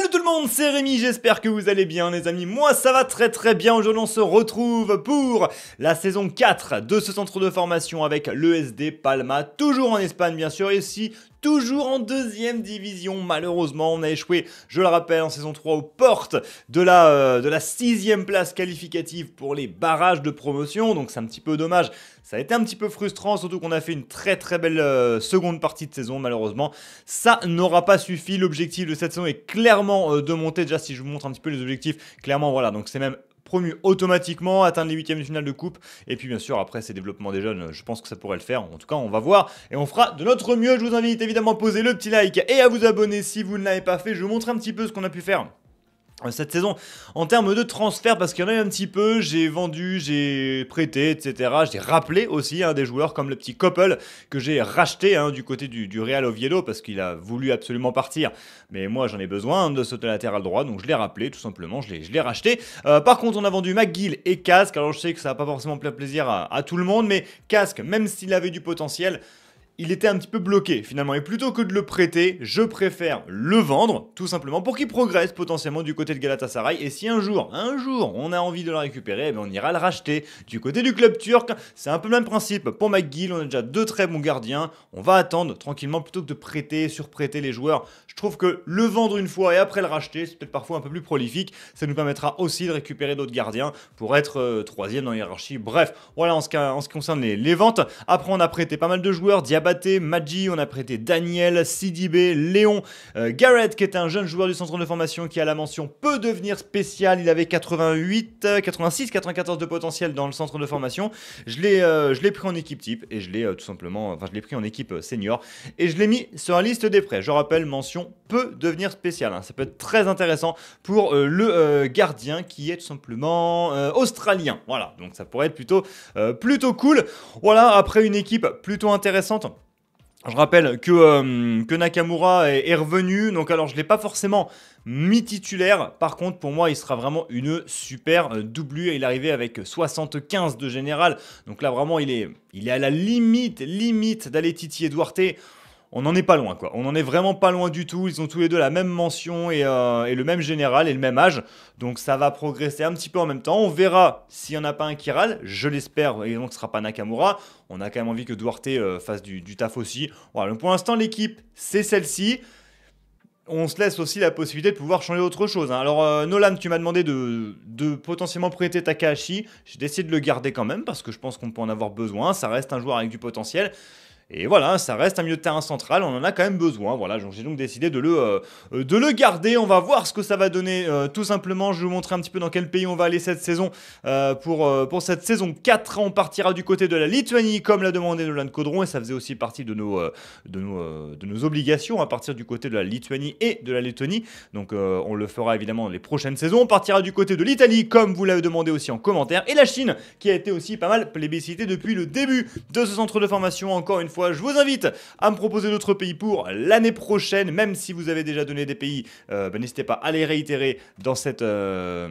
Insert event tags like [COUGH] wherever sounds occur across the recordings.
Salut tout le monde, c'est Rémi, j'espère que vous allez bien les amis. Moi ça va très très bien. Aujourd'hui on se retrouve pour la saison 4 de ce centre de formation avec l'ESD Palma, toujours en Espagne bien sûr, et si toujours en deuxième division. Malheureusement, on a échoué, je le rappelle, en saison 3 aux portes de la, euh, de la sixième place qualificative pour les barrages de promotion. Donc c'est un petit peu dommage. Ça a été un petit peu frustrant, surtout qu'on a fait une très très belle euh, seconde partie de saison, malheureusement. Ça n'aura pas suffi. L'objectif de cette saison est clairement euh, de monter. Déjà, si je vous montre un petit peu les objectifs, clairement, voilà. Donc, c'est même promu automatiquement, atteindre les huitièmes de finale de coupe. Et puis bien sûr, après ces développements des jeunes, je pense que ça pourrait le faire. En tout cas, on va voir et on fera de notre mieux. Je vous invite évidemment à poser le petit like et à vous abonner si vous ne l'avez pas fait. Je vous montre un petit peu ce qu'on a pu faire cette saison en termes de transfert parce qu'il y en a eu un petit peu, j'ai vendu, j'ai prêté, etc. J'ai rappelé aussi hein, des joueurs comme le petit Koppel que j'ai racheté hein, du côté du, Real Oviedo parce qu'il a voulu absolument partir. Mais moi j'en ai besoin hein, de ce latéral droit donc je l'ai rappelé tout simplement, je l'ai racheté. Euh, par contre on a vendu McGill et Casque, alors je sais que ça n'a pas forcément plein plaisir à tout le monde mais Casque même s'il avait du potentiel il était un petit peu bloqué finalement. Et plutôt que de le prêter, je préfère le vendre, tout simplement, pour qu'il progresse potentiellement du côté de Galatasaray. Et si un jour, un jour, on a envie de le récupérer, eh ben, on ira le racheter du côté du club turc. C'est un peu le même principe. Pour McGill, on a déjà deux très bons gardiens. On va attendre tranquillement plutôt que de prêter, surprêter les joueurs. Je trouve que le vendre une fois et après le racheter, c'est peut-être parfois un peu plus prolifique. Ça nous permettra aussi de récupérer d'autres gardiens pour être euh, troisième dans hiérarchie. Bref, voilà en ce, en ce qui concerne les, les, ventes. Après, on a prêté pas mal de joueurs. Diabaté, on a prêté Daniel, Sidibé, Léon, euh, Garrett qui est un jeune joueur du centre de formation qui a la mention peut devenir spécial. Il avait 88, 86, 94 de potentiel dans le centre de formation. Je l'ai, euh, je l'ai pris en équipe type et je l'ai euh, tout simplement, enfin je l'ai pris en équipe senior et je l'ai mis sur la liste des prêts. Je rappelle, mention peut devenir spécial. Hein. Ça peut être très intéressant pour le gardien qui est tout simplement australien. Voilà, donc ça pourrait être plutôt, plutôt cool. Voilà, après une équipe plutôt intéressante. Je rappelle que, euh, que Nakamura est, revenu, donc alors je ne l'ai pas forcément mis titulaire, par contre pour moi il sera vraiment une super W. doublure, il est arrivé avec 75 de général, donc là vraiment il est, il est à la limite, limite d'aller titiller Duarte, on n'en est pas loin, quoi. On n'en est vraiment pas loin du tout. Ils ont tous les deux la même mention euh, et, le même général et le même âge. Donc ça va progresser un petit peu en même temps. On verra s'il n'y en a pas un qui Je l'espère. Et donc ce sera pas Nakamura. On a quand même envie que Duarte euh, fasse du, taf aussi. Voilà. Donc pour l'instant, l'équipe, c'est celle-ci. On se laisse aussi la possibilité de pouvoir changer autre chose. Hein. Alors, euh, Nolan, tu m'as demandé de, de potentiellement prêter Takahashi. J'ai décidé de le garder quand même parce que je pense qu'on peut en avoir besoin. Ça reste un joueur avec du potentiel. Et voilà, ça reste un milieu de terrain central, on en a quand même besoin. Voilà, j'ai donc décidé de le, euh, euh, de le garder. On va voir ce que ça va donner. Euh, tout simplement, je vais vous montrer un petit peu dans quel pays on va aller cette saison. pour, pour cette saison 4, on partira du côté de la Lituanie, comme l'a demandé Nolan Caudron, et ça faisait aussi partie de nos, de nos, de nos obligations à partir du côté de la Lituanie et de la Lettonie. Donc on le fera évidemment dans les prochaines saisons. On partira du côté de l'Italie, comme vous l'avez demandé aussi en commentaire, et la Chine, qui a été aussi pas mal plébiscitée depuis le début de ce centre de formation, encore une fois je vous invite à me proposer d'autres pays pour l'année prochaine, même si vous avez déjà donné des pays, euh, ben, n'hésitez pas à les réitérer dans cette, euh,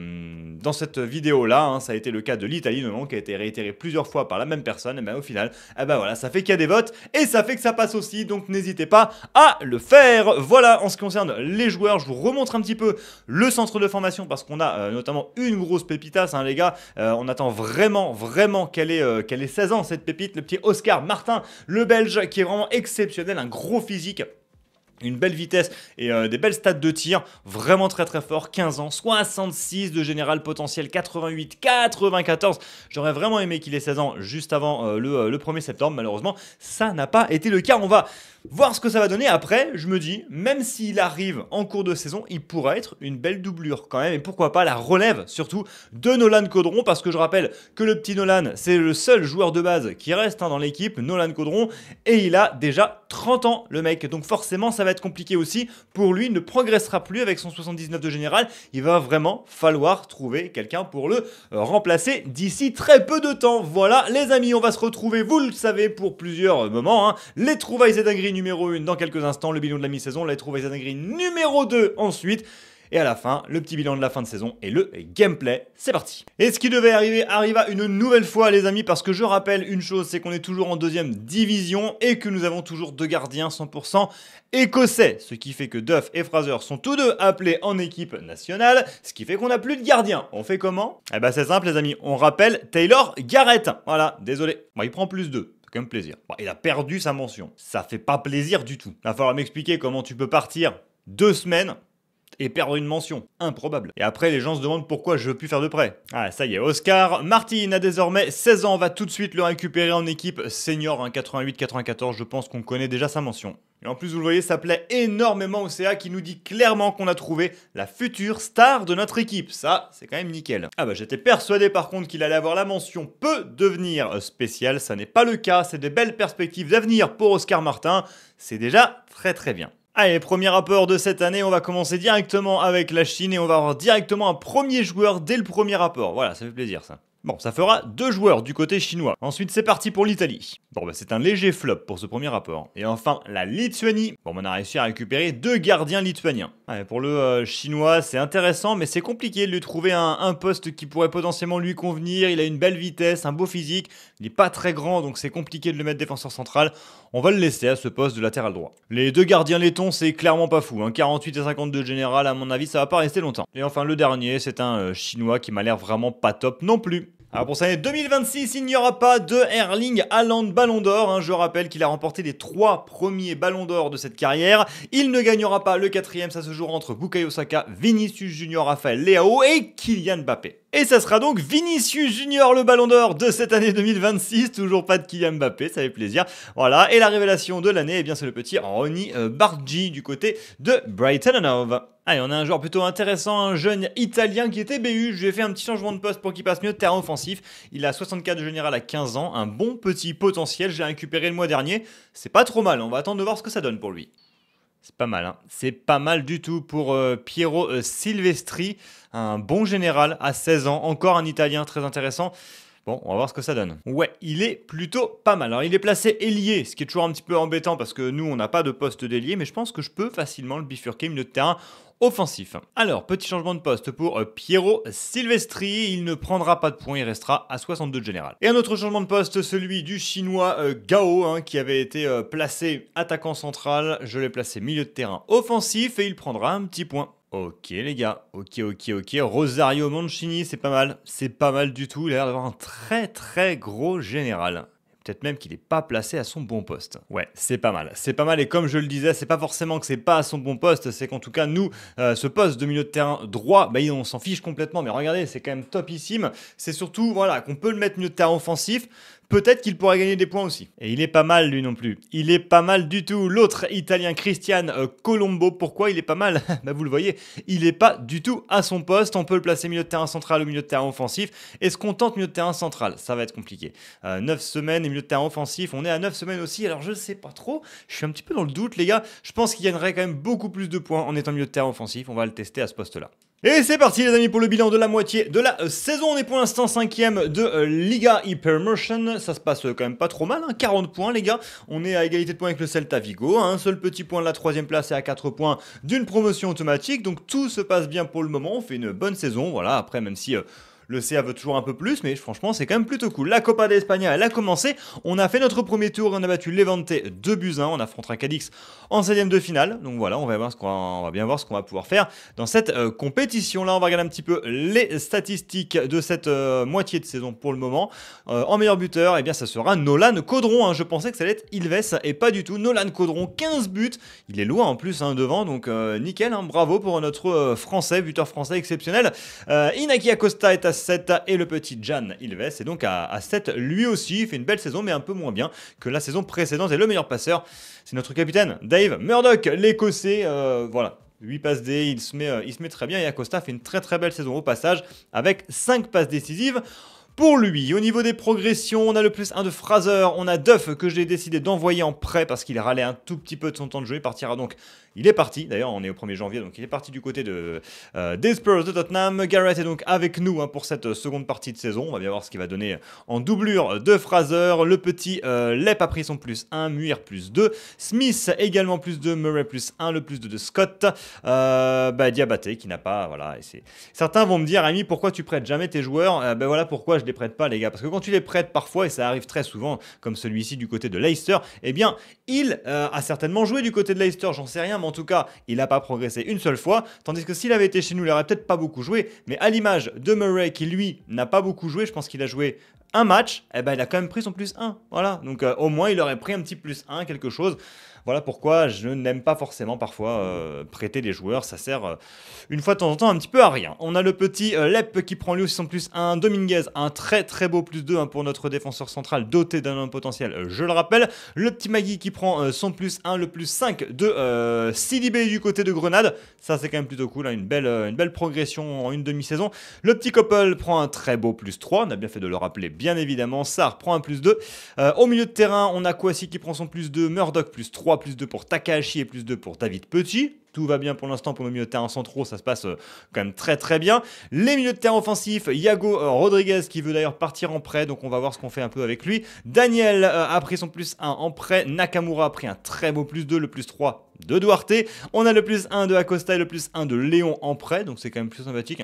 dans cette vidéo-là. Hein. Ça a été le cas de l'Italie, qui a été réitéré plusieurs fois par la même personne. Et bien au final, eh ben, voilà, ça fait qu'il y a des votes et ça fait que ça passe aussi. Donc n'hésitez pas à le faire. Voilà, en ce qui concerne les joueurs, je vous remontre un petit peu le centre de formation parce qu'on a euh, notamment une grosse pépitas hein, les gars. on attend vraiment, vraiment qu'elle ait, qu'elle ait 16 ans, cette pépite. Le petit Oscar Martin, le Belge qui est vraiment exceptionnel, un gros physique une belle vitesse et euh, des belles stats de tir, vraiment très très fort, 15 ans, 66 de général potentiel, 88, 94, j'aurais vraiment aimé qu'il ait 16 ans juste avant euh, le, euh, le 1er septembre, malheureusement ça n'a pas été le cas, on va voir ce que ça va donner, après je me dis, même s'il arrive en cours de saison, il pourrait être une belle doublure quand même, et pourquoi pas la relève surtout de Nolan Caudron, parce que je rappelle que le petit Nolan, c'est le seul joueur de base qui reste hein, dans l'équipe, Nolan Caudron, et il a déjà 30 ans le mec, donc forcément ça va va être compliqué aussi. Pour lui, il ne progressera plus avec son 79 de général. Il va vraiment falloir trouver quelqu'un pour le euh, remplacer d'ici très peu de temps. Voilà, les amis, on va se retrouver, vous le savez, pour plusieurs euh, moments. Hein. Les trouvailles et numéro 1 dans quelques instants, le bilan de la mi-saison, les trouvailles et numéro 2 ensuite. Et à la fin, le petit bilan de la fin de saison et le gameplay. C'est parti Et ce qui devait arriver arriva une nouvelle fois les amis parce que je rappelle une chose, c'est qu'on est toujours en deuxième division et que nous avons toujours deux gardiens 100% écossais. Ce qui fait que Duff et Fraser sont tous deux appelés en équipe nationale, ce qui fait qu'on n'a plus de gardiens. On fait comment Eh ben c'est simple les amis, on rappelle Taylor Garrett. Voilà, désolé. Bon, il prend plus deux C'est quand même plaisir. il a perdu sa mention. Ça fait pas plaisir du tout. Il va falloir m'expliquer comment tu peux partir deux semaines et perdre une mention. Improbable. Et après, les gens se demandent pourquoi je veux plus faire de près. Ah, ça y est, Oscar. Martin a désormais 16 ans, on va tout de suite le récupérer en équipe senior en hein, 88-94, je pense qu'on connaît déjà sa mention. Et en plus, vous le voyez, ça plaît énormément au CA qui nous dit clairement qu'on a trouvé la future star de notre équipe. Ça, c'est quand même nickel. Ah bah j'étais persuadé par contre qu'il allait avoir la mention peut devenir spécial. Ça n'est pas le cas. C'est des belles perspectives d'avenir pour Oscar Martin. C'est déjà très très bien. Allez, premier rapport de cette année, on va commencer directement avec la Chine et on va avoir directement un premier joueur dès le premier rapport. Voilà, ça fait plaisir ça. Bon, ça fera deux joueurs du côté chinois. Ensuite, c'est parti pour l'Italie. Bon, bah, c'est un léger flop pour ce premier rapport. Et enfin, la Lituanie. Bon, on a réussi à récupérer deux gardiens lituaniens. pour le euh, chinois, c'est intéressant, mais c'est compliqué de lui trouver un, poste qui pourrait potentiellement lui convenir. Il a une belle vitesse, un beau physique. Il n'est pas très grand, donc c'est compliqué de le mettre défenseur central. On va le laisser à ce poste de latéral droit. Les deux gardiens laitons, c'est clairement pas fou. 48 et 52 général, à mon avis, ça va pas rester longtemps. Et enfin, le dernier, c'est un euh, chinois qui m'a l'air vraiment pas top non plus. Alors pour cette année 2026, il n'y aura pas de Erling Haaland Ballon d'Or. Hein. Je rappelle qu'il a remporté les trois premiers Ballons d'Or de cette carrière. Il ne gagnera pas le quatrième, ça se jouera entre Bukayo Saka, Vinicius Junior, Raphaël Leao et Kylian Mbappé. Et ça sera donc Vinicius Junior le ballon d'or de cette année 2026. Toujours pas de Kylian Mbappé, ça fait plaisir. Voilà, et la révélation de l'année, eh bien c'est le petit Ronnie euh, Bargi du côté de Brighton Hove. Allez, on a un joueur plutôt intéressant, un jeune italien qui était BU. Je lui ai fait un petit changement de poste pour qu'il passe mieux terrain offensif. Il a 64 de général à 15 ans, un bon petit potentiel. J'ai récupéré le mois dernier. C'est pas trop mal, on va attendre de voir ce que ça donne pour lui. C'est pas mal, hein. c'est pas mal du tout pour euh, Piero euh, Silvestri, un bon général à 16 ans, encore un Italien très intéressant. Bon, on va voir ce que ça donne. Ouais, il est plutôt pas mal. Alors, hein. il est placé ailier, ce qui est toujours un petit peu embêtant parce que nous, on n'a pas de poste d'ailier, mais je pense que je peux facilement le bifurquer milieu de terrain offensif. Alors, petit changement de poste pour euh, Piero Silvestri. Il ne prendra pas de points, il restera à 62 général. Et un autre changement de poste, celui du chinois euh, Gao, hein, qui avait été euh, placé attaquant central. Je l'ai placé milieu de terrain offensif et il prendra un petit point. Ok les gars, ok ok ok, Rosario Mancini c'est pas mal, c'est pas mal du tout, il a l'air d'avoir un très très gros général. Peut-être même qu'il n'est pas placé à son bon poste. Ouais, c'est pas mal. C'est pas mal et comme je le disais, c'est pas forcément que c'est pas à son bon poste, c'est qu'en tout cas nous, euh, ce poste de milieu de terrain droit, bah on s'en fiche complètement. Mais regardez, c'est quand même topissime. C'est surtout voilà qu'on peut le mettre milieu de terrain offensif peut-être qu'il pourrait gagner des points aussi. Et il est pas mal lui non plus. Il est pas mal du tout. L'autre italien Christian euh, Colombo, pourquoi il est pas mal [LAUGHS] bah, vous le voyez, il n'est pas du tout à son poste. On peut le placer milieu de terrain central ou milieu de terrain offensif. est ce qu'on tente milieu de terrain central, ça va être compliqué. Euh, neuf 9 semaines et milieu de terrain offensif, on est à 9 semaines aussi. Alors je sais pas trop, je suis un petit peu dans le doute les gars. Je pense qu'il gagnerait quand même beaucoup plus de points en étant milieu de terrain offensif. On va le tester à ce poste-là. Et c'est parti les amis pour le bilan de la moitié de la euh, saison. On est pour l'instant cinquième de euh, Liga Hypermotion. Ça se passe euh, quand même pas trop mal, 40 hein. points les gars. On est à égalité de points avec le Celta Vigo. Hein. Un seul petit point de la troisième place et à 4 points d'une promotion automatique. Donc tout se passe bien pour le moment. On fait une bonne saison. Voilà, après même si... Le CA veut toujours un peu plus, mais franchement, c'est quand même plutôt cool. La Copa d'Espagne elle a commencé. On a fait notre premier tour, on a battu Levante 2 buts 1. On affrontera Cadix en 16ème de finale. Donc voilà, on va, voir ce qu'on, va bien voir ce qu'on va pouvoir faire dans cette euh, compétition. Là, on va regarder un petit peu les statistiques de cette euh, moitié de saison pour le moment. Euh, en meilleur buteur, eh bien, ça sera Nolan Caudron. Hein. Je pensais que ça allait être Ilves, et pas du tout. Nolan Caudron, 15 buts. Il est loin en plus un hein, devant, donc nickel. Hein. Bravo pour notre français, buteur français exceptionnel. Inaki Acosta est à 7 et le petit Jan Ilves est donc à, 7 lui aussi. Il fait une belle saison mais un peu moins bien que la saison précédente et le meilleur passeur c'est notre capitaine Dave Murdoch, l'écossais. Euh, voilà, 8 passes D, il se, met, euh, il se met très bien et Acosta fait une très très belle saison au passage avec 5 passes décisives. Pour lui, au niveau des progressions, on a le plus 1 de Fraser, on a Duff que j'ai décidé d'envoyer en prêt parce qu'il râlait un tout petit peu de son temps de jeu, il partira donc il est parti, d'ailleurs on est au 1er janvier, donc il est parti du côté de, euh, des Spurs de Tottenham. Garrett est donc avec nous hein, pour cette seconde partie de saison. On va bien voir ce qu'il va donner en doublure de Fraser. Le petit euh, Lep pris son plus 1, Muir plus 2, Smith également plus 2, Murray plus 1, le plus 2 de Scott. Euh, bah, Diabaté qui n'a pas... voilà. Certains vont me dire, Amy, pourquoi tu prêtes jamais tes joueurs euh, Ben voilà pourquoi je les prête pas les gars. Parce que quand tu les prêtes parfois, et ça arrive très souvent, comme celui-ci du côté de Leicester, eh bien il a certainement joué du côté de Leicester, j'en sais rien. Mais en tout cas, il n'a pas progressé une seule fois. Tandis que s'il avait été chez nous, il n'aurait peut-être pas beaucoup joué. Mais à l'image de Murray, qui lui n'a pas beaucoup joué, je pense qu'il a joué un match, eh ben, il a quand même pris son plus 1. Voilà. Donc euh, au moins, il aurait pris un petit plus 1, quelque chose. Voilà pourquoi je n'aime pas forcément parfois euh, prêter des joueurs, ça sert euh, une fois de temps en temps un petit peu à rien. On a le petit euh, Lep qui prend lui aussi son plus 1, Dominguez, un très très beau plus 2 hein, pour notre défenseur central doté d'un potentiel, je le rappelle. Le petit Magui qui prend son plus 1, le plus 5 de Sidibé du côté de Grenade, ça c'est quand même plutôt cool, hein, une, belle, une belle progression en une demi-saison. Le petit Coppel prend un très beau plus 3, on a bien fait de le rappeler bien évidemment, Sar prend un plus 2. au milieu de terrain, on a Kwasi qui prend son plus 2, Murdoch plus 3, plus 2 pour Takahashi et plus 2 pour David Petit. Tout va bien pour l'instant pour nos milieux de terrain centraux, ça se passe euh, quand même très très bien. Les milieux de terrain offensifs, Iago euh, Rodriguez qui veut d'ailleurs partir en prêt, donc on va voir ce qu'on fait un peu avec lui. Daniel euh, a pris son plus 1 en prêt, Nakamura a pris un très beau plus 2, le plus 3 de Duarte. On a le plus 1 de Acosta et le plus 1 de Léon en prêt, donc c'est quand même plus sympathique.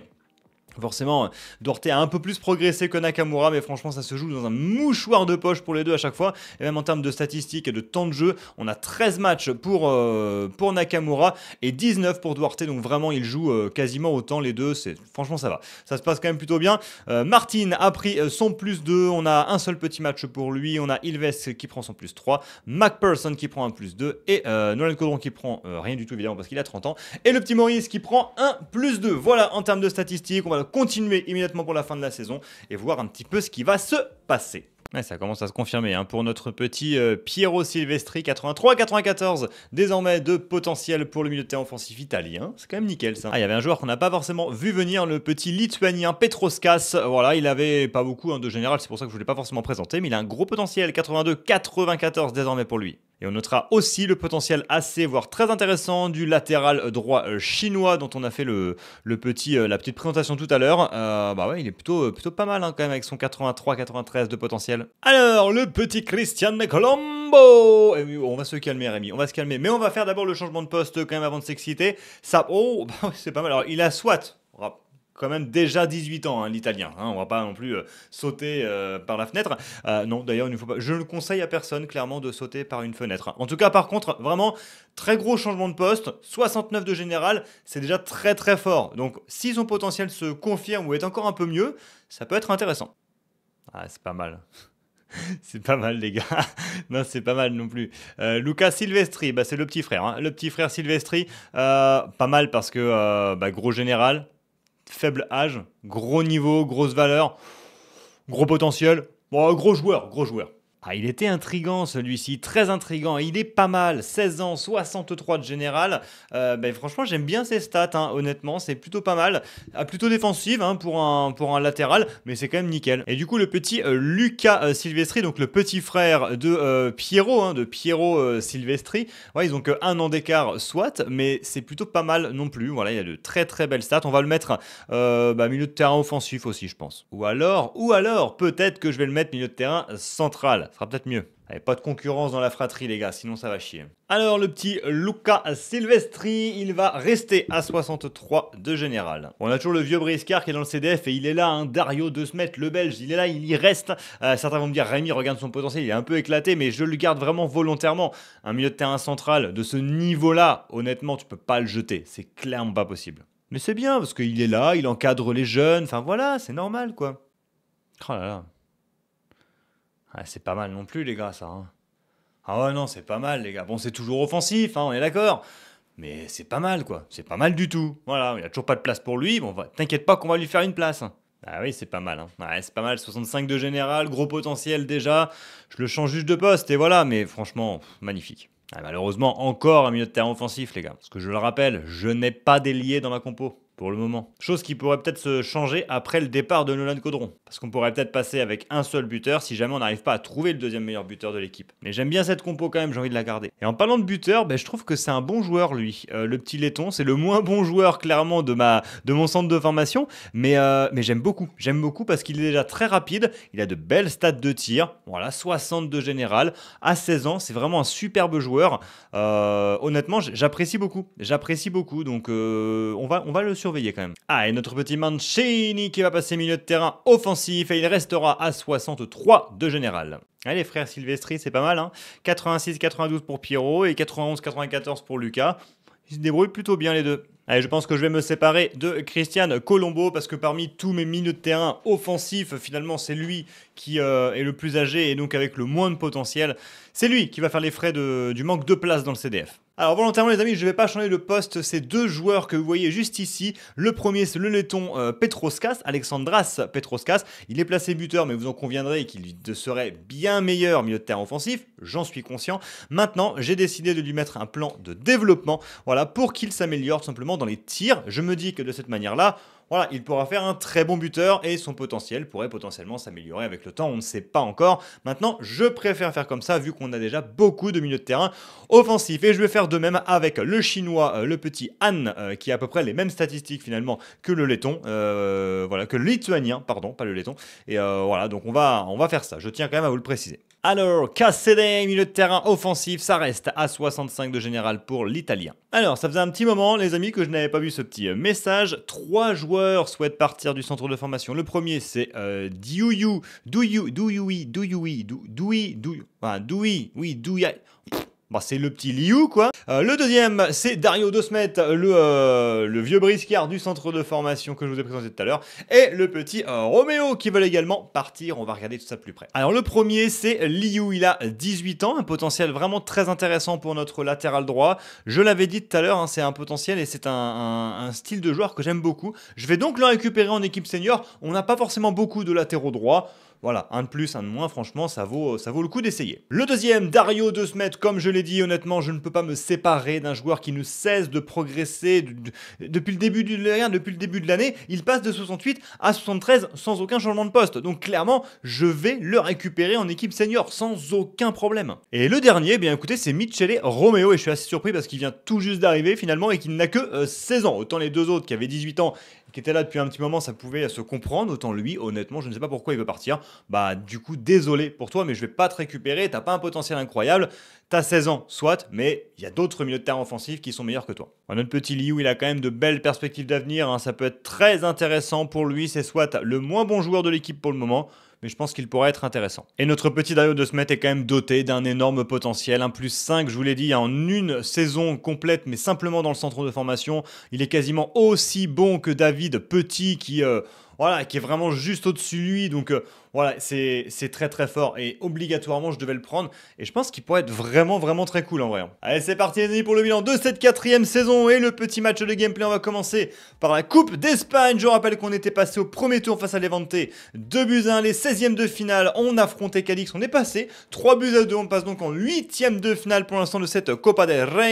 Forcément, Duarte a un peu plus progressé que Nakamura, mais franchement, ça se joue dans un mouchoir de poche pour les deux à chaque fois. Et même en termes de statistiques et de temps de jeu, on a 13 matchs pour, euh, pour Nakamura et 19 pour Duarte. Donc vraiment, ils jouent euh, quasiment autant les deux. C'est Franchement, ça va. Ça se passe quand même plutôt bien. Euh, Martin a pris son plus 2. On a un seul petit match pour lui. On a Ilves qui prend son plus 3. MacPherson qui prend un plus 2. Et Nolan Codron qui prend rien du tout, évidemment, parce qu'il a 30 ans. Et le petit Maurice qui prend un plus 2. Voilà en termes de statistiques. On va continuer immédiatement pour la fin de la saison et voir un petit peu ce qui va se passer. ça commence à se confirmer hein, pour notre petit euh, Piero Silvestri, 83-94, désormais de potentiel pour le milieu de terrain offensif italien. C'est quand même nickel ça. Ah, il y avait un joueur qu'on n'a pas forcément vu venir, le petit lituanien Petroskas. Voilà, il avait pas beaucoup hein, de général, c'est pour ça que je ne l'ai pas forcément présenté, mais il a un gros potentiel, 82-94 désormais pour lui. Et on notera aussi le potentiel assez, voire très intéressant, du latéral droit euh, chinois dont on a fait le, le petit, euh, la petite présentation tout à l'heure. Euh, bah ouais, il est plutôt, plutôt pas mal hein, quand même avec son 83-93 de potentiel. Alors, le petit Christian Colombo eh on va se calmer, Rémi, on va se calmer. Mais on va faire d'abord le changement de poste quand même avant de s'exciter. Ça, oh, [LAUGHS] bah c'est pas mal. Alors, il a soit quand même déjà 18 ans, hein, l'italien. On hein. on va pas non plus euh, sauter euh, par la fenêtre. Euh, non, d'ailleurs, il ne faut pas. Je ne conseille à personne, clairement, de sauter par une fenêtre. En tout cas, par contre, vraiment, très gros changement de poste. 69 de général, c'est déjà très très fort. Donc, si son potentiel se confirme ou est encore un peu mieux, ça peut être intéressant. Ah, c'est pas mal. [LAUGHS] c'est pas mal, les gars. [LAUGHS] non, c'est pas mal non plus. Lucas Silvestri, bah, c'est le petit frère. Hein. Le petit frère Silvestri, pas mal parce que bah, gros général, faible âge, gros niveau, grosse valeur, gros potentiel. Bon, gros joueur, gros joueur. Ah, il était intrigant celui-ci, très intrigant. Il est pas mal, 16 ans, 63 de général. Euh, ben, franchement, j'aime bien ses stats, hein, honnêtement, c'est plutôt pas mal. Ah, plutôt défensive hein, pour, un, pour un latéral, mais c'est quand même nickel. Et du coup, le petit euh, Lucas euh, Silvestri, donc le petit frère de Pierrot, hein, de Piero Silvestri. Ouais, ils ont que un an d'écart, soit, mais c'est plutôt pas mal non plus. Voilà, il y a de très très belles stats. On va le mettre bah, milieu de terrain offensif aussi, je pense. Ou alors, ou alors, peut-être que je vais le mettre milieu de terrain central sera peut-être mieux. pas de concurrence dans la fratrie, les gars, sinon ça va chier. Alors, le petit Luca Silvestri, il va rester à 63 de général. On a toujours le vieux Briscard qui est dans le CDF et il est là, hein, Dario de Smet, le Belge, il est là, il y reste. Euh, certains vont me dire, Rémi, regarde son potentiel, il est un peu éclaté, mais je le garde vraiment volontairement. Un milieu de terrain central de ce niveau-là, honnêtement, tu peux pas le jeter. C'est clairement pas possible. Mais c'est bien, parce qu'il est là, il encadre les jeunes, enfin voilà, c'est normal, quoi. Oh là là. Ah, c'est pas mal non plus, les gars, ça. Hein. Ah ouais, non, c'est pas mal, les gars. Bon, c'est toujours offensif, hein, on est d'accord. Mais c'est pas mal, quoi. C'est pas mal du tout. Voilà, il n'y a toujours pas de place pour lui. Bon, t'inquiète pas qu'on va lui faire une place. Ah oui, c'est pas mal. Hein. Ouais, c'est pas mal. 65 de général, gros potentiel déjà. Je le change juste de poste et voilà. Mais franchement, magnifique. Ah, malheureusement, encore un milieu de terrain offensif, les gars. Parce que je le rappelle, je n'ai pas d'ailier dans ma compo pour le moment. Chose qui pourrait peut-être se changer après le départ de Nolan Caudron, parce qu'on pourrait peut-être passer avec un seul buteur si jamais on n'arrive pas à trouver le deuxième meilleur buteur de l'équipe. Mais j'aime bien cette compo quand même, j'ai envie de la garder. Et en parlant de buteur, ben, je trouve que c'est un bon joueur lui. Euh, le petit laiton, c'est le moins bon joueur clairement de, ma, de mon centre de formation, mais, euh, mais j'aime beaucoup. J'aime beaucoup parce qu'il est déjà très rapide, il a de belles stats de tir, voilà, 62 général, à 16 ans, c'est vraiment un superbe joueur. Euh, honnêtement, j'apprécie beaucoup, j'apprécie beaucoup, donc on, va, on va le surveiller quand même. Ah, et notre petit Mancini qui va passer milieu de terrain offensif et il restera à 63 de général. Allez, frère Silvestri, c'est pas mal. Hein 86-92 pour Pierrot et 91-94 pour Lucas. Ils se débrouillent plutôt bien les deux. Allez, je pense que je vais me séparer de Christian Colombo parce que parmi tous mes milieux de terrain offensifs, finalement, c'est lui qui euh, est le plus âgé et donc avec le moins de potentiel. C'est lui qui va faire les frais du manque de place dans le CDF. Alors volontairement les amis, je ne vais pas changer de poste, ces deux joueurs que vous voyez juste ici. Le premier c'est le letton euh, Petroskas, Alexandras Petroskas. Il est placé buteur mais vous en conviendrez qu'il serait bien meilleur milieu de terrain offensif, j'en suis conscient. Maintenant j'ai décidé de lui mettre un plan de développement, voilà, pour qu'il s'améliore simplement dans les tirs. Je me dis que de cette manière là, voilà, il pourra faire un très bon buteur et son potentiel pourrait potentiellement s'améliorer avec le temps, on ne sait pas encore. Maintenant, je préfère faire comme ça vu qu'on a déjà beaucoup de milieux de terrain offensifs et je vais faire de même avec le chinois, euh, le petit Han, euh, qui a à peu près les mêmes statistiques finalement que le laiton, euh, voilà, que lituanien, pardon, pas le laiton. Et voilà, donc on va, on va faire ça, je tiens quand même à vous le préciser. Alors, Cassere, milieu de terrain offensif, ça reste à 65 de général pour l'Italien. Alors, ça faisait un petit moment, les amis, que je n'avais pas vu ce petit euh, message. Trois joueurs souhaitent partir du centre de formation. Le premier, c'est euh, Douyoui, Douyoui, Douyoui, Douyoui, Douyoui, Doui, oui, Douya. Bah, c'est le petit Liu, quoi. Euh, le deuxième, c'est Dario Dosmet, le, euh, le, vieux briscard du centre de formation que je vous ai présenté tout à l'heure. Et le petit euh, Roméo, qui veulent également partir. On va regarder tout ça plus près. Alors, le premier, c'est Liu. Il a 18 ans, un potentiel vraiment très intéressant pour notre latéral droit. Je l'avais dit tout à l'heure, hein, c'est un potentiel et c'est un, un, style de joueur que j'aime beaucoup. Je vais donc le récupérer en équipe senior. On n'a pas forcément beaucoup de latéraux droits. Voilà, un de plus, un de moins, franchement, ça vaut, ça vaut le coup d'essayer. Le deuxième, Dario de Smet, comme je l'ai dit, honnêtement, je ne peux pas me séparer d'un joueur qui ne cesse de progresser depuis le début de l'année. Depuis le début de l'année, il passe de 68 à 73 sans aucun changement de poste. Donc clairement, je vais le récupérer en équipe senior sans aucun problème. Et le dernier, bien écoutez, c'est Michele Romeo et je suis assez surpris parce qu'il vient tout juste d'arriver finalement et qu'il n'a que 16 euh, ans. Autant les deux autres qui avaient 18 ans qui était là depuis un petit moment, ça pouvait se comprendre. Autant lui, honnêtement, je ne sais pas pourquoi il veut partir. Bah, du coup, désolé pour toi, mais je vais pas te récupérer. T'as pas un potentiel incroyable. T'as 16 ans, soit, mais il y a d'autres milieux de terrain offensifs qui sont meilleurs que toi. notre petit Liu, il a quand même de belles perspectives d'avenir. Hein. Ça peut être très intéressant pour lui. C'est soit le moins bon joueur de l'équipe pour le moment mais je pense qu'il pourrait être intéressant. Et notre petit Dario de Smet est quand même doté d'un énorme potentiel, un plus 5, je vous l'ai dit, en une saison complète, mais simplement dans le centre de formation. Il est quasiment aussi bon que David Petit qui... Euh, voilà, qui est vraiment juste au-dessus de lui. Donc euh, voilà, c'est très très fort et obligatoirement je devais le prendre. Et je pense qu'il pourrait être vraiment vraiment très cool en vrai. Hein. Allez, c'est parti les amis pour le bilan de cette quatrième saison et le petit match de gameplay. On va commencer par la Coupe d'Espagne. Je rappelle qu'on était passé au premier tour face à Levante, 2 buts à 1, les 16e de finale. On affrontait Calix, on est passé 3 buts à 2. On passe donc en 8e de finale pour l'instant de cette Copa del Rey.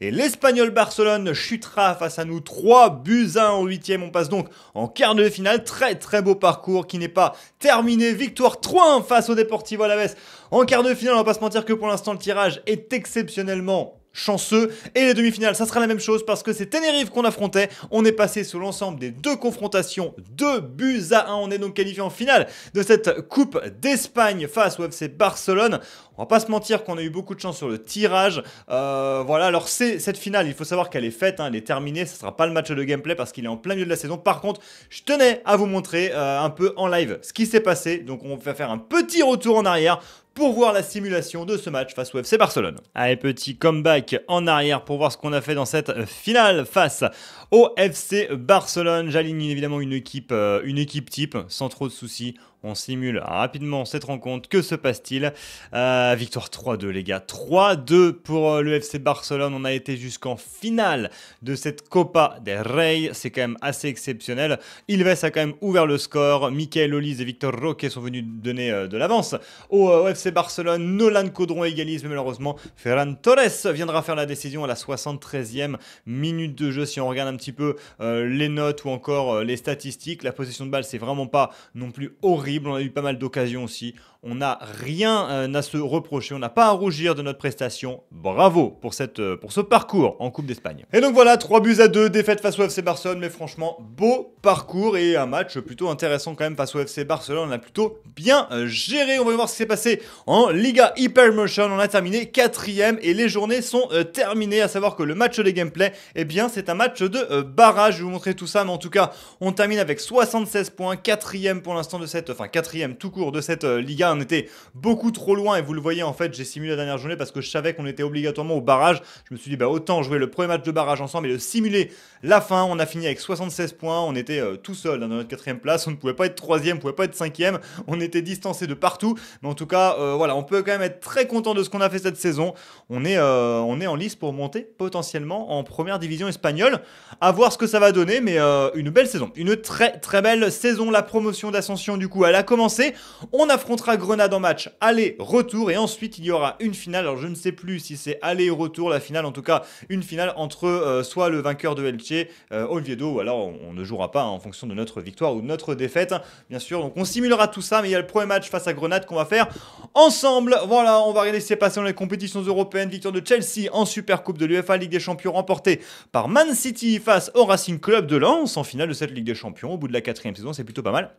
Et l'Espagnol Barcelone chutera face à nous 3 buts à 1 en 8e. On passe donc en quart de finale très très beau parcours qui n'est pas terminé. Victoire 3 face au Deportivo Alaves en quart de finale. On va pas se mentir que pour l'instant le tirage est exceptionnellement chanceux. Et les demi-finales, ça sera la même chose parce que c'est Tenerife qu'on affrontait. On est passé sur l'ensemble des deux confrontations, deux buts à 1. On est donc qualifié en finale de cette Coupe d'Espagne face au FC Barcelone. On va pas se mentir qu'on a eu beaucoup de chance sur le tirage. Euh, voilà, alors c'est cette finale, il faut savoir qu'elle est faite, hein, elle est terminée. Ce sera pas le match de gameplay parce qu'il est en plein milieu de la saison. Par contre, je tenais à vous montrer euh, un peu en live ce qui s'est passé. Donc on va faire un petit retour en arrière pour voir la simulation de ce match face au FC Barcelone. Allez, petit comeback en arrière pour voir ce qu'on a fait dans cette euh, finale face au FC Barcelone. J'aligne évidemment une équipe, euh, une équipe type, sans trop de soucis. On simule rapidement cette rencontre. Que se passe-t-il euh, Victoire 3-2 les gars. 3-2 pour euh, le FC Barcelone. On a été jusqu'en finale de cette Copa des Reyes, C'est quand même assez exceptionnel. Ilves a quand même ouvert le score. Michael Olise et Victor Roque sont venus donner euh, de l'avance au, FC Barcelone. Nolan Caudron égalise, mais malheureusement Ferran Torres viendra faire la décision à la 73e minute de jeu. Si on regarde un petit peu les notes ou encore les statistiques, la position de balle c'est vraiment pas non plus horrible on a eu pas mal d'occasions aussi. On n'a rien euh, à se reprocher, on n'a pas à rougir de notre prestation. Bravo pour, euh, ce parcours en Coupe d'Espagne. Et donc voilà, 3 buts à 2, défaite face au FC Barcelone, mais franchement, beau parcours et un match plutôt intéressant quand même face au FC Barcelone. On l'a plutôt bien euh, géré. On va voir ce qui s'est passé en Liga Hypermotion. On a terminé quatrième et les journées sont terminées, à savoir que le match des gameplay, eh bien, c'est un match de barrage. Je vais vous montrer tout ça, mais en tout cas, on termine avec 76 points, quatrième pour l'instant de cette, enfin quatrième tout court de cette Liga on était beaucoup trop loin et vous le voyez en fait, j'ai simulé la dernière journée parce que je savais qu'on était obligatoirement au barrage. Je me suis dit, bah autant jouer le premier match de barrage ensemble et le simuler la fin. On a fini avec 76 points, on était euh, tout seul hein, dans notre quatrième place, on ne pouvait pas être troisième, on ne pouvait pas être cinquième, on était distancé de partout. Mais en tout cas, euh, voilà, on peut quand même être très content de ce qu'on a fait cette saison. On est, euh, on est en lice pour monter potentiellement en première division espagnole. À voir ce que ça va donner, mais une belle saison, une très très belle saison. La promotion d'ascension du coup, elle a commencé. On affrontera Grenade en match aller-retour et ensuite il y aura une finale. Alors je ne sais plus si c'est aller-retour la finale, en tout cas une finale entre euh, soit le vainqueur de Elche, euh, Olviedo ou alors on, ne jouera pas en fonction de notre victoire ou de notre défaite, bien sûr. Donc on simulera tout ça, mais il y a le premier match face à Grenade qu'on va faire ensemble. Voilà, on va regarder ce qui passé dans les compétitions européennes. Victoire de Chelsea en Super Coupe de l'UFA, Ligue des Champions remportée par Man City face au Racing Club de Lens en finale de cette Ligue des Champions au bout de la quatrième saison, c'est plutôt pas mal.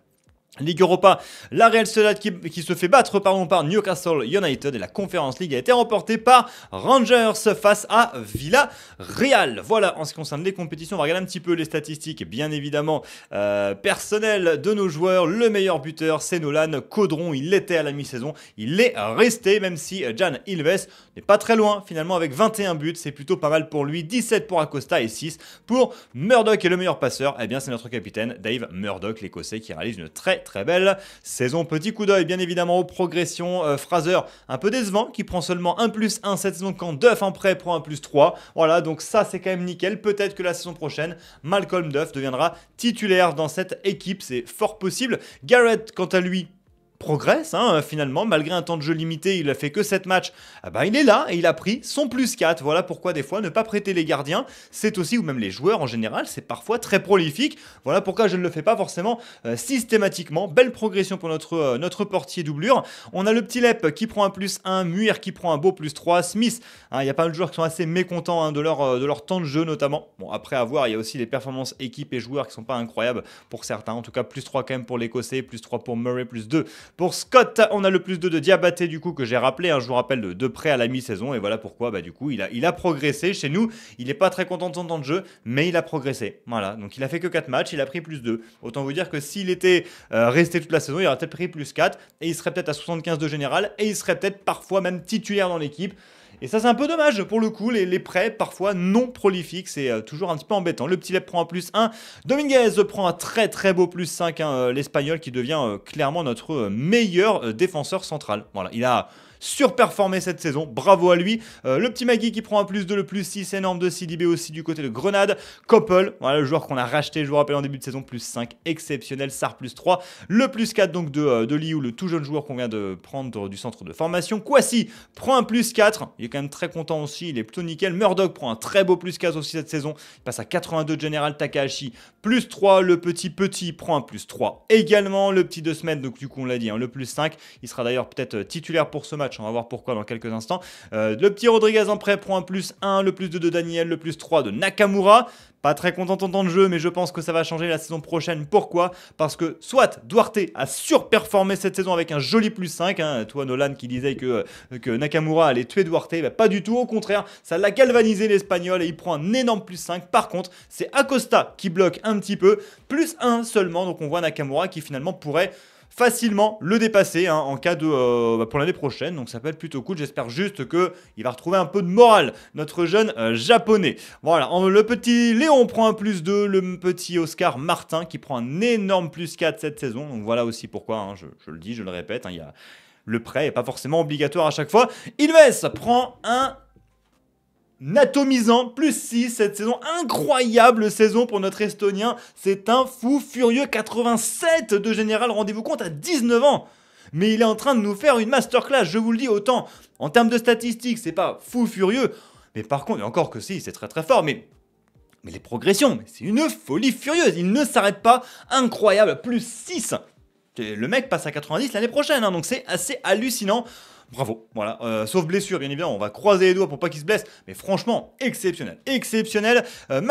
Ligue Europa, la Real Sociedad qui, se fait battre par Newcastle United et la Conférence League a été remportée par Rangers face à Villa Real. Voilà, en ce qui concerne les compétitions, on va regarder un petit peu les statistiques, bien évidemment, euh, personnel personnelles de nos joueurs. Le meilleur buteur, c'est Nolan Caudron. Il l'était à la mi-saison, il est resté, même si Jan Ilves n'est pas très loin finalement avec 21 buts. C'est plutôt pas mal pour lui, 17 pour Acosta et 6 pour Murdoch. Et le meilleur passeur, eh bien c'est notre capitaine Dave Murdoch, l'Écossais, qui réalise une très très belle saison. Petit coup d'œil bien évidemment aux progressions. Euh, Fraser, un peu décevant, qui prend seulement 1 plus 1 cette saison quand Duff en prêt prend 1 plus 3. Voilà, donc ça c'est quand même nickel. Peut-être que la saison prochaine, Malcolm Duff deviendra titulaire dans cette équipe, c'est fort possible. Garrett, quant à lui, progresse hein, finalement, malgré un temps de jeu limité, il a fait que 7 matchs, ah bah, il est là et il a pris son plus 4. Voilà pourquoi des fois ne pas prêter les gardiens, c'est aussi, ou même les joueurs en général, c'est parfois très prolifique. Voilà pourquoi je ne le fais pas forcément euh, systématiquement. Belle progression pour notre, euh, notre portier doublure. On a le petit Lep qui prend un plus 1, Muir qui prend un beau plus 3, Smith, hein, il y a pas mal de joueurs qui sont assez mécontents hein, de, leur, euh, de leur temps de jeu notamment. Bon, après avoir, il y a aussi les performances équipe et joueurs qui sont pas incroyables pour certains, en tout cas plus 3 quand même pour l'Écossais, plus 3 pour Murray, plus 2 pour Scott, on a le plus 2 de Diabaté du coup que j'ai rappelé, hein. je vous rappelle de, près à la mi-saison et voilà pourquoi bah, du coup il a, progressé chez nous. Il n'est pas très content de son temps de jeu, mais il a progressé. Voilà, donc il a fait que 4 matchs, il a pris plus 2. Autant vous dire que s'il était euh, resté toute la saison, il aurait peut-être pris plus 4 et il serait peut-être à 75 de général et il serait peut-être parfois même titulaire dans l'équipe. Et ça, c'est un peu dommage pour le coup. Les, les prêts, parfois non prolifiques, c'est euh, toujours un petit peu embêtant. Le petit lep prend un plus 1. Dominguez prend un très très beau plus 5. Hein, euh, L'Espagnol qui devient euh, clairement notre meilleur défenseur central. Voilà, il a surperformé cette saison. Bravo à lui. Euh, le petit Magui qui prend un plus de le plus 6, énorme de CDB aussi du côté de Grenade. Coppel. voilà le joueur qu'on a racheté, je vous rappelle, en début de saison, plus 5, exceptionnel. Sar plus 3, le plus 4 donc de, euh, de Liu, le tout jeune joueur qu'on vient de prendre du centre de formation. Kwasi prend un plus 4, il est quand même très content aussi, il est plutôt nickel. Murdoch prend un très beau plus 4 aussi cette saison, il passe à 82 de General Takahashi, plus 3, le petit petit prend un plus 3 également, le petit de semaines donc du coup on l'a dit, hein, le plus 5, il sera d'ailleurs peut-être euh, titulaire pour ce match on va voir pourquoi dans quelques instants. Euh, le petit Rodriguez en prêt prend un plus 1, le plus 2 de Daniel, le plus 3 de Nakamura. Pas très content en temps de jeu, mais je pense que ça va changer la saison prochaine. Pourquoi Parce que soit Duarte a surperformé cette saison avec un joli plus 5. Hein. toi, Nolan, qui disait que, euh, que Nakamura allait tuer Duarte, bah, pas du tout. Au contraire, ça l'a galvanisé l'Espagnol et il prend un énorme plus 5. Par contre, c'est Acosta qui bloque un petit peu, plus 1 seulement. Donc on voit Nakamura qui finalement pourrait facilement le dépasser hein, en cas de euh, bah, pour l'année prochaine. Donc ça peut être plutôt cool. J'espère juste que il va retrouver un peu de morale notre jeune euh, japonais. Voilà, le petit Léon prend un plus 2, le petit Oscar Martin qui prend un énorme plus 4 cette saison. Donc voilà aussi pourquoi hein, je, le dis, je le répète, hein, il le prêt n'est pas forcément obligatoire à chaque fois. Ilves prend un Natomisant plus 6, cette saison, incroyable saison pour notre Estonien, c'est un fou furieux 87 de général, rendez-vous compte, à 19 ans mais il est en train de nous faire une masterclass, je vous le dis, autant en termes de statistiques, c'est pas fou furieux, mais par contre, et encore que si, c'est très très fort, mais les progressions, c'est une folie furieuse, il ne s'arrête pas, incroyable, plus 6 le mec passe à 90 l'année prochaine, hein, donc c'est assez hallucinant. Bravo, voilà. Euh, sauf blessure, bien évidemment, on va croiser les doigts pour pas qu'il se blesse, mais franchement, exceptionnel, exceptionnel. Euh,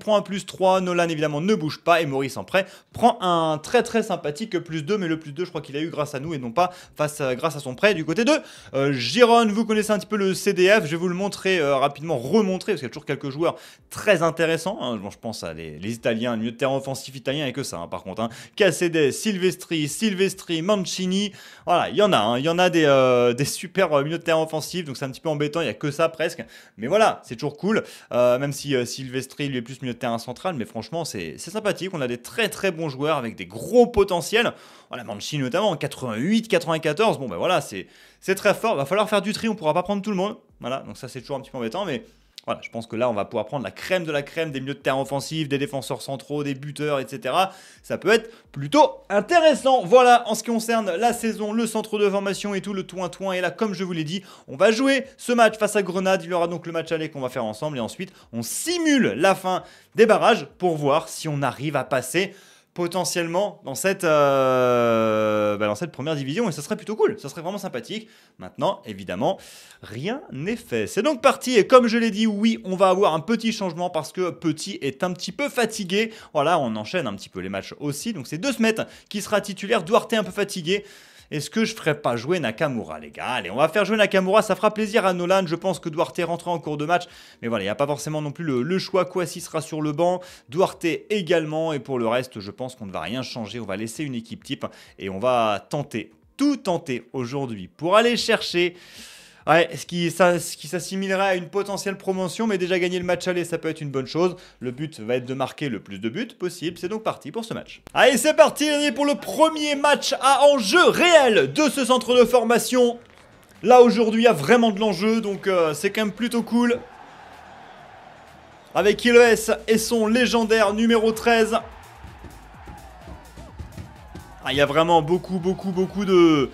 prend un plus 3, Nolan évidemment ne bouge pas, et Maurice en prêt prend un très très sympathique plus 2, mais le plus 2 je crois qu'il a eu grâce à nous et non pas face grâce à son prêt du côté de euh, Giron. Vous connaissez un petit peu le CDF, je vais vous le montrer euh, rapidement, remontrer, parce qu'il y a toujours quelques joueurs très intéressants. Hein. je pense à les, Italiens, le milieu de terrain offensif italien et que ça, hein, par contre. Hein. Silvestri, Silvestri, Mancini, voilà, il y en a, hein. il y en a des euh, des super euh, milieux de terrain offensifs, donc c'est un petit peu embêtant, il n'y a que ça presque. Mais voilà, c'est toujours cool, euh, même si Silvestri lui est plus milieu de terrain central, mais franchement c'est sympathique, on a des très très bons joueurs avec des gros potentiels, voilà, oh, Manchine notamment en 88, 94, bon ben voilà, c'est très fort, va falloir faire du tri, on pourra pas prendre tout le monde, voilà, donc ça c'est toujours un petit peu embêtant, mais voilà, je pense que là, on va pouvoir prendre la crème de la crème des milieux de terrain offensifs, des défenseurs centraux, des buteurs, etc. Ça peut être plutôt intéressant. Voilà, en ce qui concerne la saison, le centre de formation et tout, le toin-toin. Et là, comme je vous l'ai dit, on va jouer ce match face à Grenade. Il y aura donc le match aller qu'on va faire ensemble. Et ensuite, on simule la fin des barrages pour voir si on arrive à passer potentiellement euh, bah, dans cette, première division et ça serait plutôt cool, ça serait vraiment sympathique. Maintenant, évidemment, rien n'est fait. C'est donc parti et comme je l'ai dit, oui, on va avoir un petit changement parce que Petit est un petit peu fatigué. Voilà, on enchaîne un petit peu les matchs aussi, donc c'est deux semaines qui sera titulaire, Duarte un peu fatigué. Est-ce que je ferais pas jouer Nakamura, les gars Allez, on va faire jouer Nakamura, ça fera plaisir à Nolan. Je pense que Duarte rentrera en cours de match. Mais voilà, il n'y a pas forcément non plus le, choix choix. Kouassi sera sur le banc, Duarte également. Et pour le reste, je pense qu'on ne va rien changer. On va laisser une équipe type et on va tenter, tout tenter aujourd'hui pour aller chercher Ouais, ce qui, s'assimilerait à une potentielle promotion, mais déjà gagner le match aller, ça peut être une bonne chose. Le but va être de marquer le plus de buts possible. C'est donc parti pour ce match. Allez, c'est parti pour le premier match à enjeu réel de ce centre de formation. Là, aujourd'hui, il y a vraiment de l'enjeu, donc euh, c'est quand même plutôt cool. Avec Iles et son légendaire numéro 13. Ah, il y a vraiment beaucoup, beaucoup, beaucoup de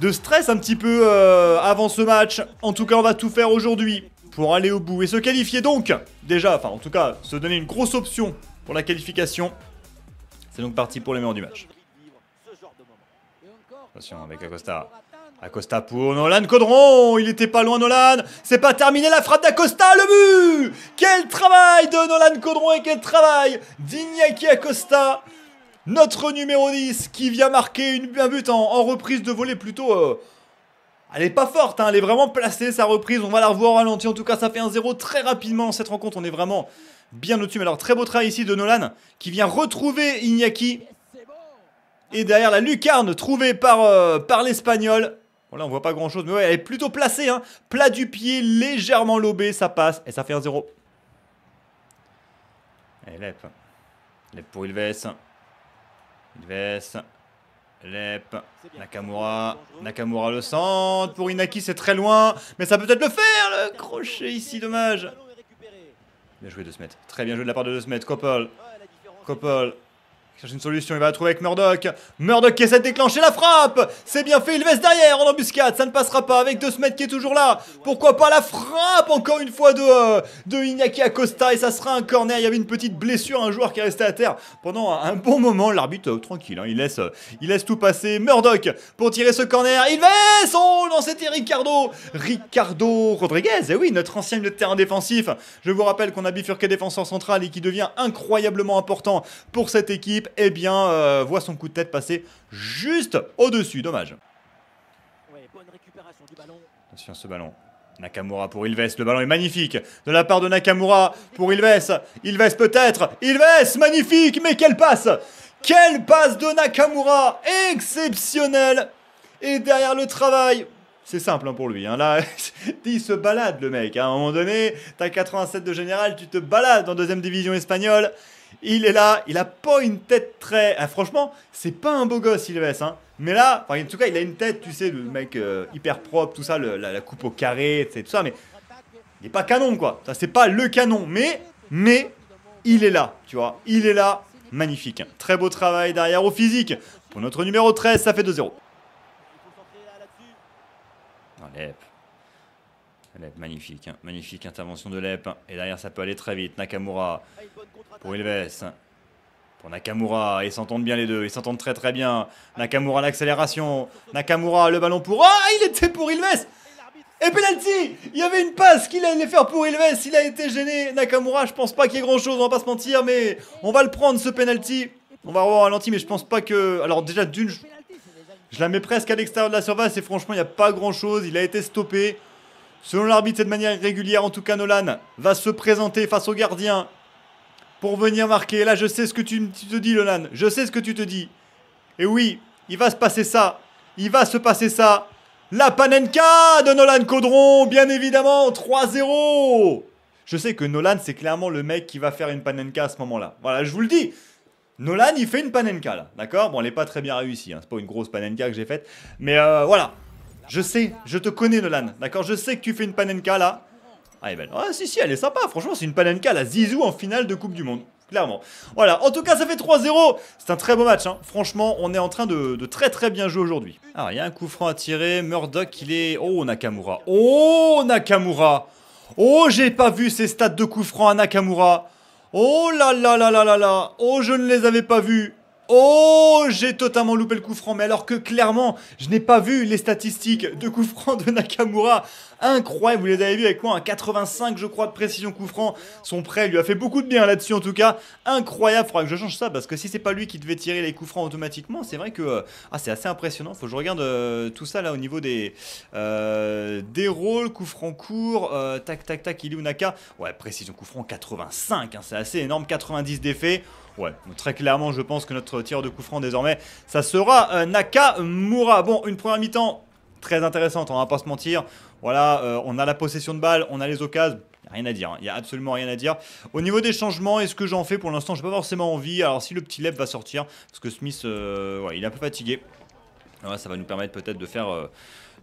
de stress un petit peu euh, avant ce match. En tout cas, on va tout faire aujourd'hui pour aller au bout et se qualifier donc. Déjà, enfin en tout cas, se donner une grosse option pour la qualification. C'est donc parti pour les meilleurs du match. Attention avec Acosta. Acosta pour Nolan Caudron, il était pas loin Nolan, c'est pas terminé la frappe d'Acosta, le but Quel travail de Nolan Caudron et quel travail d'Ignaki Acosta notre numéro 10 qui vient marquer une, un but en, reprise de volée plutôt... Euh, elle est pas forte, hein, elle est vraiment placée sa reprise. On va la revoir au ralenti. En tout cas, ça fait un 0 très rapidement cette rencontre. On est vraiment bien au-dessus. Mais alors, très beau travail ici de Nolan qui vient retrouver Iñaki. Et derrière la lucarne trouvée par, euh, par l'Espagnol. Voilà, là, on voit pas grand-chose, mais ouais, elle est plutôt placée. Hein. Plat du pied, légèrement lobé, ça passe et ça fait un 0. Allez, Lep. Lep pour Ilves. Ilves. Lep, Nakamura, Nakamura le centre pour Inaki, c'est très loin, mais ça peut être le faire, le crochet ici, dommage. Bien joué de Smet, très bien joué de la part de De Smet, Koppel, Koppel, cherche une solution, il va la trouver avec Murdoch. Murdoch qui essaie de déclencher la frappe C'est bien fait, il veste derrière en embuscade, ça ne passera pas avec deux semaines qui est toujours là. Pourquoi pas la frappe encore une fois de, euh, de Iñaki Acosta et ça sera un corner. Il y avait une petite blessure, un joueur qui est resté à terre pendant un bon moment. L'arbitre, euh, tranquille, hein, il, laisse, euh, il laisse tout passer. Murdoch pour tirer ce corner, il veste Oh non, c'était Ricardo Ricardo Rodriguez, et eh oui, notre ancien milieu de terrain défensif. Je vous rappelle qu'on a bifurqué défenseur central et qui devient incroyablement important pour cette équipe eh bien, euh, voit son coup de tête passer juste au-dessus. Dommage. Ouais, Attention ce ballon. Nakamura pour Ilves, le ballon est magnifique de la part de Nakamura pour Ilves. Ilves peut-être, Ilves, magnifique, mais quelle passe Quelle passe de Nakamura Exceptionnelle Et derrière le travail, c'est simple hein, pour lui. Hein. Là, [LAUGHS] il se balade le mec. Hein. À un moment donné, t'as 87 de général, tu te balades en deuxième division espagnole il est là, il a pas une tête très. Ah, franchement, c'est pas un beau gosse, Sylvestre. Hein. Mais là, enfin, en tout cas, il a une tête, tu sais, le mec euh, hyper propre, tout ça, la, coupe au carré, tout ça, mais il n'est pas canon, quoi. Ça, c'est pas le canon, mais, mais, il est là, tu vois. Il est là, magnifique. Très beau travail derrière au physique. Pour notre numéro 13, ça fait 2-0. Allez, Lep, magnifique. Hein. Magnifique intervention de Lep. Hein. Et derrière, ça peut aller très vite. Nakamura pour Ilves. Pour Nakamura. Ils s'entendent bien les deux. Ils s'entendent très très bien. Nakamura, l'accélération. Nakamura, le ballon pour... Ah, il était pour Ilves et penalty Il y avait une passe qu'il allait faire pour Ilves, il a été gêné. Nakamura, je pense pas qu'il y ait grand chose, on va pas se mentir, mais on va le prendre ce penalty. On va revoir ralenti, mais je pense pas que. Alors, déjà, d'une, je... je la mets presque à l'extérieur de la surface et franchement, il n'y a pas grand chose. Il a été stoppé. Selon l'arbitre, de manière régulière, En tout cas, Nolan va se présenter face au gardien pour venir marquer. Là, je sais ce que tu, te dis, Nolan. Je sais ce que tu te dis. Et oui, il va se passer ça. Il va se passer ça. La panenka de Nolan Caudron, bien évidemment, 3-0 Je sais que Nolan, c'est clairement le mec qui va faire une panenka à ce moment-là. Voilà, je vous le dis Nolan, il fait une panenka, là, d'accord Bon, elle n'est pas très bien réussie, hein. c'est pas une grosse panenka que j'ai faite, mais euh, voilà je sais, je te connais Nolan, d'accord Je sais que tu fais une panenka là. Ah, eh ben, ah, si, si, elle est sympa, franchement, c'est une panenka, la Zizou en finale de Coupe du Monde. Clairement. Voilà, en tout cas, ça fait 3-0. C'est un très beau match, hein. franchement, on est en train de, très très bien jouer aujourd'hui. Alors, ah, il y a un coup franc à tirer, Murdoch, il est... Oh, Nakamura. Oh, Nakamura. Oh, j'ai pas vu ces stats de coup franc à Nakamura. Oh là là là là là là. Oh, je ne les avais pas vus. Oh, j'ai totalement loupé le coup franc, mais alors que clairement, je n'ai pas vu les statistiques de coup franc de Nakamura. Incroyable, vous les avez vu avec moi, un 85 je crois de précision coup franc. Son prêt lui a fait beaucoup de bien là-dessus en tout cas. Incroyable, faudra que je change ça parce que si c'est pas lui qui devait tirer les coups francs automatiquement, c'est vrai que euh, ah, c'est assez impressionnant. Faut que je regarde euh, tout ça là au niveau des euh, des rôles, coup franc court, tac tac tac, où Naka Ouais, précision coup franc 85, hein, c'est assez énorme, 90 d'effet. Ouais, très clairement, je pense que notre tir de coup franc désormais, ça sera Naka euh, Nakamura. Bon, une première mi-temps très intéressante, on va pas se mentir. Voilà, euh, on a la possession de balle, on a les occasions. Rien à dire, il hein. y n'y a absolument rien à dire. Au niveau des changements, est-ce que j'en fais Pour l'instant, je n'ai pas forcément envie. Alors, si le petit Leb va sortir, parce que Smith, euh, il est un peu fatigué, ça va nous permettre peut-être de faire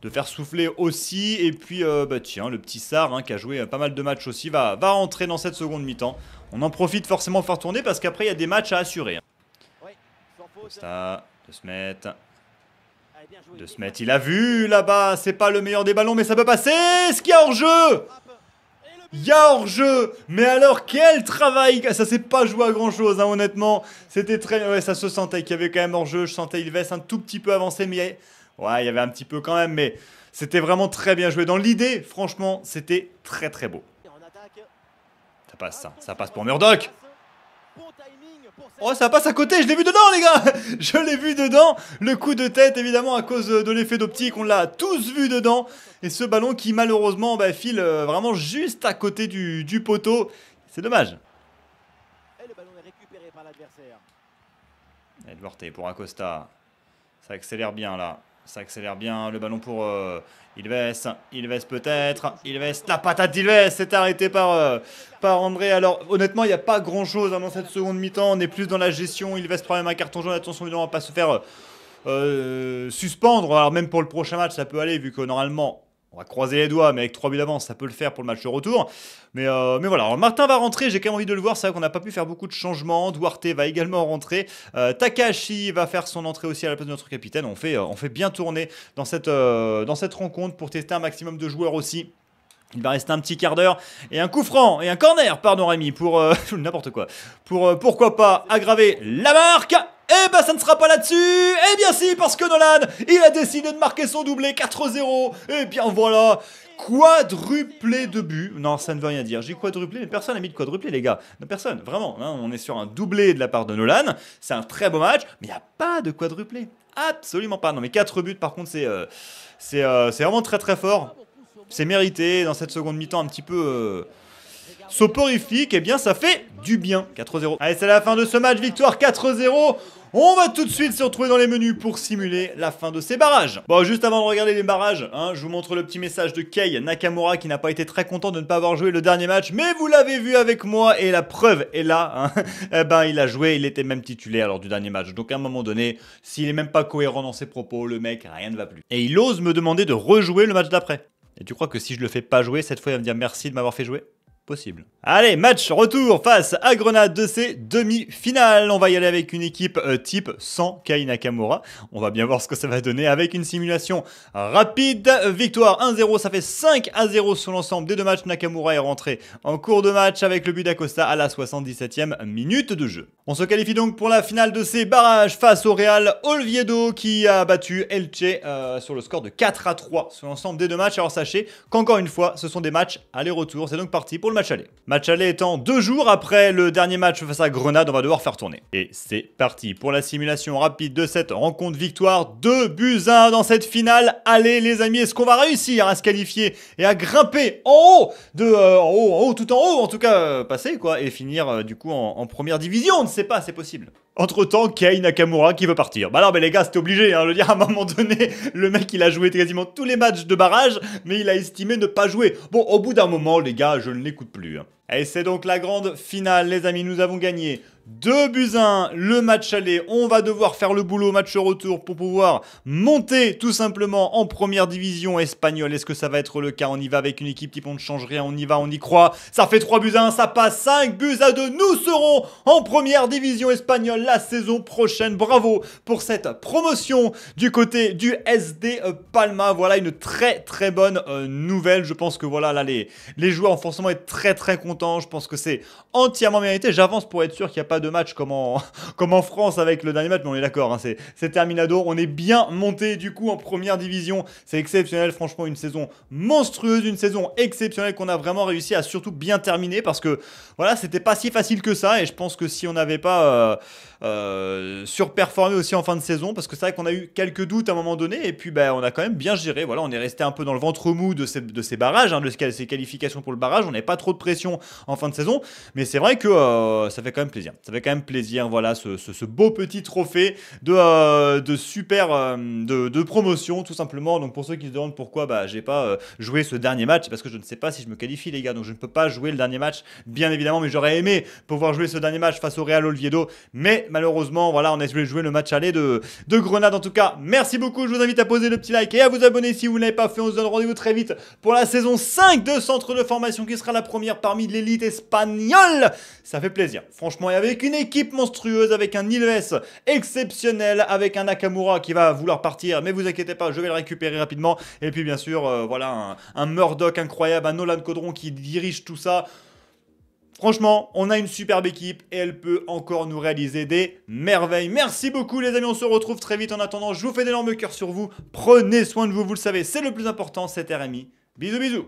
de faire souffler aussi. Et puis, euh, bah tiens, le petit Sar, hein, qui a joué pas mal de matchs aussi, va, va rentrer dans cette seconde mi-temps. On en profite forcément pour faire tourner parce qu'après, il y a des matchs à assurer. Hein. Costa, de Smet. De Smet, il a vu là-bas, c'est pas le meilleur des ballons, mais ça peut passer. Ce qu'il y a hors-jeu il y a hors-jeu Mais alors, quel travail Ça s'est pas joué à grand-chose, hein, honnêtement. C'était très... Ouais, ça se sentait qu'il y avait quand même hors-jeu. Je sentais Ilves un tout petit peu avancer, mais Ouais, il y avait un petit peu quand même, mais c'était vraiment très bien joué. Dans l'idée, franchement, c'était très très beau. Ça passe, ça. Hein. Ça passe pour Murdoch. Oh, ça passe à côté, je l'ai vu dedans, les gars [LAUGHS] Je l'ai vu dedans Le coup de tête, évidemment, à cause de l'effet d'optique, on l'a tous vu dedans. Et ce ballon qui, malheureusement, bah, file euh, vraiment juste à côté du, poteau. C'est dommage. Et le ballon est récupéré par l'adversaire. pour Acosta. Ça accélère bien, là. Ça accélère bien le ballon pour euh, Ilves. Ilves peut-être. Ilves, la patate d'Ilves c'est arrêté par, euh, par André. Alors honnêtement, il n'y a pas grand-chose hein, dans cette seconde mi-temps. On est plus dans la gestion. Ilves prend même un carton jaune. Attention, on ne va pas se faire euh, suspendre. Alors même pour le prochain match, ça peut aller vu que normalement, on va croiser les doigts, mais avec 3 buts d'avance, ça peut le faire pour le match de retour. Mais, euh, mais voilà, Martin va rentrer, j'ai quand même envie de le voir, c'est vrai qu'on n'a pas pu faire beaucoup de changements, Duarte va également rentrer, euh, Takashi va faire son entrée aussi à la place de notre capitaine, on fait, euh, on fait bien tourner dans cette, dans cette rencontre pour tester un maximum de joueurs aussi. Il va rester un petit quart d'heure et un coup franc et un corner, pardon Rémi, pour [LAUGHS] n'importe quoi. Pour pourquoi pas aggraver la marque eh ben ça ne sera pas là-dessus Eh bien si, parce que Nolan, il a décidé de marquer son doublé 4-0 Eh bien voilà quadruplé de buts. Non, ça ne veut rien dire. J'ai quadruplé, mais personne n'a mis de quadruplé, les gars. Personne, vraiment. Hein. on est sur un doublé de la part de Nolan. C'est un très beau match, mais il n'y a pas de quadruplé. Absolument pas. Non, mais 4 buts, par contre, c'est euh, euh, c'est vraiment très très fort. C'est mérité. Dans cette seconde mi-temps, un petit peu... Euh, soporifique, et eh bien ça fait du bien. 4-0. Allez, c'est la fin de ce match, victoire 4-0. On va tout de suite se retrouver dans les menus pour simuler la fin de ces barrages. Bon, juste avant de regarder les barrages, hein, je vous montre le petit message de Kei Nakamura qui n'a pas été très content de ne pas avoir joué le dernier match, mais vous l'avez vu avec moi et la preuve est là. Hein. [LAUGHS] Eh ben, il a joué, il était même titulaire lors du dernier match. Donc à un moment donné, s'il est même pas cohérent dans ses propos, le mec, rien ne va plus. Et il ose me demander de rejouer le match d'après. Et tu crois que si je le fais pas jouer, cette fois il va me dire merci de m'avoir fait jouer possible. Allez, match retour face à Grenade de ces demi-finales. On va y aller avec une équipe euh, type sans Kai Nakamura. On va bien voir ce que ça va donner avec une simulation rapide. Victoire 1-0, ça fait 5 à 0 sur l'ensemble des deux matchs. Nakamura est rentré en cours de match avec le but d'Acosta à la 77e minute de jeu. On se qualifie donc pour la finale de ces barrages face au Real Olviedo qui a battu Elche euh, sur le score de 4 à 3 sur l'ensemble des deux matchs. Alors sachez qu'encore une fois, ce sont des matchs aller-retour. C'est donc parti pour le match aller. Match aller étant deux jours après le dernier match face à Grenade, on va devoir faire tourner. Et c'est parti pour la simulation rapide de cette rencontre victoire. 2 buts 1 dans cette finale. Allez les amis, est-ce qu'on va réussir à se qualifier et à grimper en haut de euh, en haut, en haut, tout en haut, en tout cas euh, passer quoi, et finir euh, du coup en première division On ne sait pas, c'est possible. Entre-temps, Kei Nakamura qui veut partir. Bah non, mais les gars, c'était obligé. Hein. Je veux dire, à un moment donné, [LAUGHS] le mec, il a joué quasiment tous les matchs de barrage, mais il a estimé ne pas jouer. Bon, au bout d'un moment, les gars, je ne l'écoute plus. Hein. Et c'est donc la grande finale, les amis. Nous avons gagné 2 buts 1 le match aller. On va devoir faire le boulot match retour pour pouvoir monter tout simplement en première division espagnole. Est-ce que ça va être le cas On y va avec une équipe type on ne change rien, on y va, on y croit. Ça fait 3 buts 1, ça passe 5 buts à 2. Nous serons en première division espagnole la saison prochaine. Bravo pour cette promotion du côté du SD Palma. Voilà une très très bonne euh, nouvelle. Je pense que voilà là les, les joueurs ont forcément été très très contents je pense que c'est entièrement mérité. J'avance pour être sûr qu'il n'y a pas de match [LAUGHS] comme en, France avec le dernier match, mais on est d'accord, hein, c'est terminado. On est bien monté du coup en première division. C'est exceptionnel, franchement, une saison monstrueuse, une saison exceptionnelle qu'on a vraiment réussi à surtout bien terminer parce que voilà, c'était pas si facile que ça. Et je pense que si on n'avait pas. Euh, euh, surperformer aussi en fin de saison parce que c'est vrai qu'on a eu quelques doutes à un moment donné et puis ben, on a quand même bien géré. Voilà, on est resté un peu dans le ventre mou de ces, de ces barrages, hein, de ces qualifications pour le barrage. On n'avait pas trop de pression en fin de saison, mais c'est vrai que euh, ça fait quand même plaisir. Ça fait quand même plaisir, voilà, ce, beau petit trophée de, euh, de super de, promotion tout simplement. Donc pour ceux qui se demandent pourquoi bah, j'ai pas joué ce dernier match, parce que je ne sais pas si je me qualifie les gars, donc je ne peux pas jouer le dernier match, bien évidemment, mais j'aurais aimé pouvoir jouer ce dernier match face au Real Oviedo, mais malheureusement, voilà, on a jouer le match aller de, de Grenade. En tout cas, merci beaucoup. Je vous invite à poser le petit like et à vous abonner si vous ne l'avez pas fait. On se donne rendez-vous très vite pour la saison 5 de Centre de Formation qui sera la première parmi l'élite espagnole. Ça fait plaisir. Franchement, et avec une équipe monstrueuse, avec un Ilves exceptionnel, avec un Nakamura qui va vouloir partir. Mais vous inquiétez pas, je vais le récupérer rapidement. Et puis, bien sûr, euh, voilà, un, un Murdoch incroyable, un Nolan Codron qui dirige tout ça. Franchement, on a une superbe équipe et elle peut encore nous réaliser des merveilles. Merci beaucoup les amis, on se retrouve très vite. En attendant, je vous fais d'énormes cœurs sur vous. Prenez soin de vous, vous le savez, c'est le plus important, c'est RMI. Bisous bisous